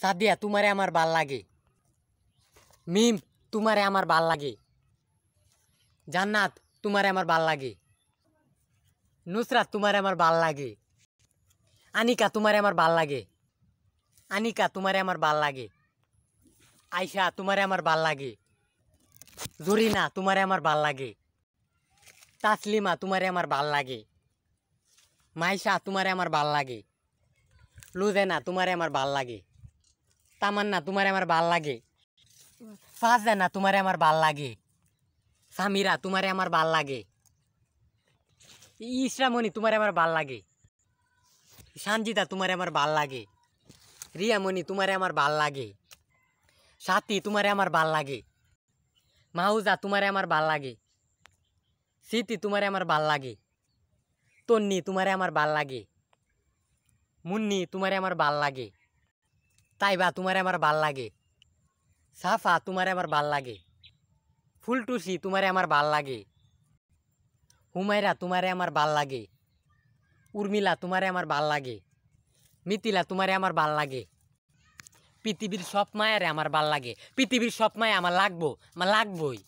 সাদিয়া তোমারে আমার ভাল লাগে মিম তোমারে আমার ভাল লাগে জান্নাত তোমারে আমার ভাল লাগে নুসরাত তোমারে আমার ভাল লাগে আনিকা তোমারে আমার ভাল লাগে আনিকা তোমারে আমার ভাল লাগে আয়সা তোমারে আমার ভাল লাগে জরিনা তোমারে আমার ভাল লাগে তাসলিমা তোমারে আমার ভাল লাগে মাইশা তোমারে আমার ভাল লাগে লুজেনা তোমারে আমার ভাল লাগে তামান্না তোমার আমার ভাল লাগে না তোমার আমার ভাল লাগে সামিরা তোমার আমার ভাল লাগে ইসরামণি তোমার আমার ভাল লাগে সানজিদা তোমার আমার ভাল লাগে রিয়ামণি তোমার আমার ভাল লাগে সাথী তোমার আমার ভাল লাগে মাহুজা তোমার আমার ভাল লাগে স্মৃতি তোমার আমার ভাল লাগে তন্নি তোমার আমার ভাল লাগে মুন্নি তোমার আমার ভাল লাগে তাই বা তোমারে আমার ভাল লাগে সাফা তোমারে আমার ভাল লাগে ফুলটুসি তোমারে আমার ভাল লাগে হুমায়রা তোমারে আমার ভাল লাগে উর্মিলা তোমারে আমার ভাল লাগে মিতিলা তোমারে আমার ভাল লাগে পৃথিবীর সব মায়ারে আমার ভাল লাগে পৃথিবীর সব মায়া আমার লাগবো আমার লাগবই